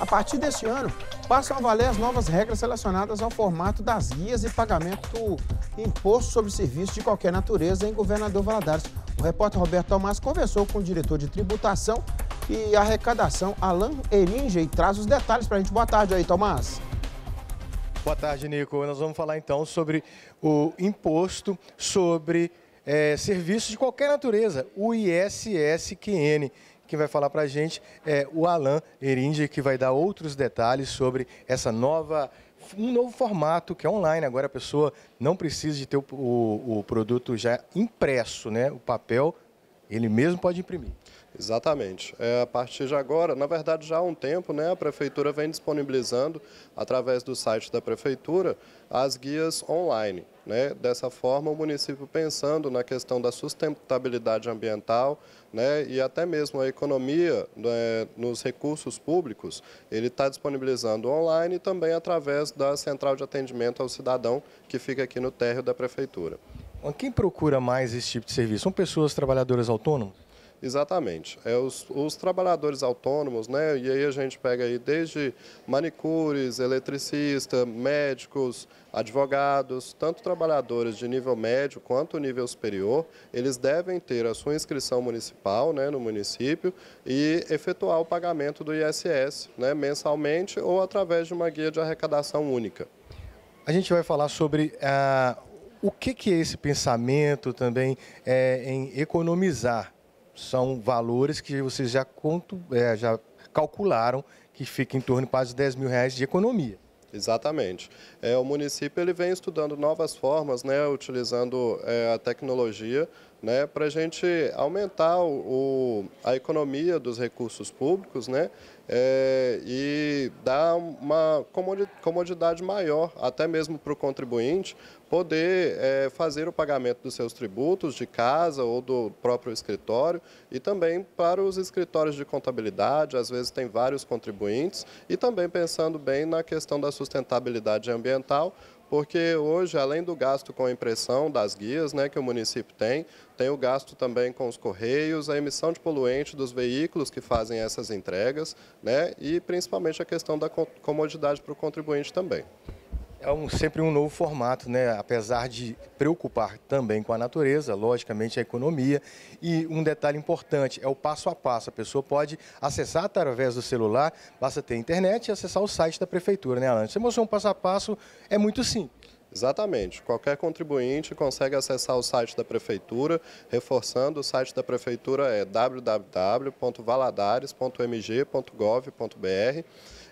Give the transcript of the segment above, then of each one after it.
A partir deste ano, passam a valer as novas regras relacionadas ao formato das guias e pagamento do imposto sobre serviço de qualquer natureza em Governador Valadares. O repórter Roberto Tomás conversou com o diretor de tributação e arrecadação, Alan Eringe, e traz os detalhes para a gente. Boa tarde aí, Tomás. Boa tarde, Nico. Nós vamos falar então sobre o imposto sobre é, serviços de qualquer natureza, o ISSQN, quem vai falar para a gente é o Alan Erinde, que vai dar outros detalhes sobre essa nova um novo formato que é online. Agora a pessoa não precisa de ter o, o, o produto já impresso, né? O papel ele mesmo pode imprimir. Exatamente. É, a partir de agora, na verdade já há um tempo, né, a Prefeitura vem disponibilizando, através do site da Prefeitura, as guias online. Né? Dessa forma, o município pensando na questão da sustentabilidade ambiental né, e até mesmo a economia né, nos recursos públicos, ele está disponibilizando online e também através da central de atendimento ao cidadão que fica aqui no térreo da Prefeitura. Quem procura mais esse tipo de serviço? São pessoas trabalhadoras autônomas? Exatamente. É os, os, trabalhadores autônomos, né? E aí a gente pega aí desde manicures, eletricista, médicos, advogados, tanto trabalhadores de nível médio quanto nível superior, eles devem ter a sua inscrição municipal, né, no município e efetuar o pagamento do ISS, né, mensalmente ou através de uma guia de arrecadação única. A gente vai falar sobre ah, o que, que é esse pensamento também é, em economizar são valores que vocês já, conto, é, já calcularam que fica em torno de quase 10 mil reais de economia. Exatamente. É, o município ele vem estudando novas formas, né, utilizando é, a tecnologia né, para a gente aumentar o, o, a economia dos recursos públicos né, é, e dar uma comodidade maior, até mesmo para o contribuinte, poder é, fazer o pagamento dos seus tributos de casa ou do próprio escritório e também para os escritórios de contabilidade, às vezes tem vários contribuintes, e também pensando bem na questão da sustentabilidade ambiental, porque hoje, além do gasto com a impressão das guias né, que o município tem, tem o gasto também com os correios, a emissão de poluente dos veículos que fazem essas entregas né, e principalmente a questão da comodidade para o contribuinte também. É um, sempre um novo formato, né? apesar de preocupar também com a natureza, logicamente a economia. E um detalhe importante é o passo a passo. A pessoa pode acessar através do celular, basta ter internet e acessar o site da prefeitura, né, Alan? Você mostrou um passo a passo, é muito simples. Exatamente. Qualquer contribuinte consegue acessar o site da Prefeitura, reforçando, o site da Prefeitura é www.valadares.mg.gov.br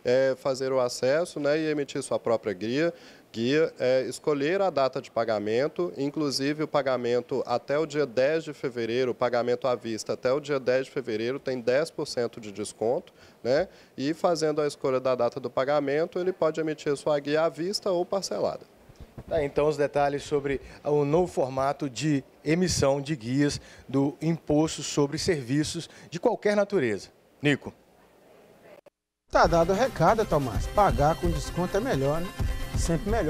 é, fazer o acesso né, e emitir sua própria guia, guia é, escolher a data de pagamento, inclusive o pagamento até o dia 10 de fevereiro, o pagamento à vista até o dia 10 de fevereiro tem 10% de desconto, né? E fazendo a escolha da data do pagamento, ele pode emitir sua guia à vista ou parcelada. Tá, então os detalhes sobre o novo formato de emissão de guias do imposto sobre serviços de qualquer natureza. Nico. Tá dado o recado, Tomás. Pagar com desconto é melhor, né? Sempre melhor.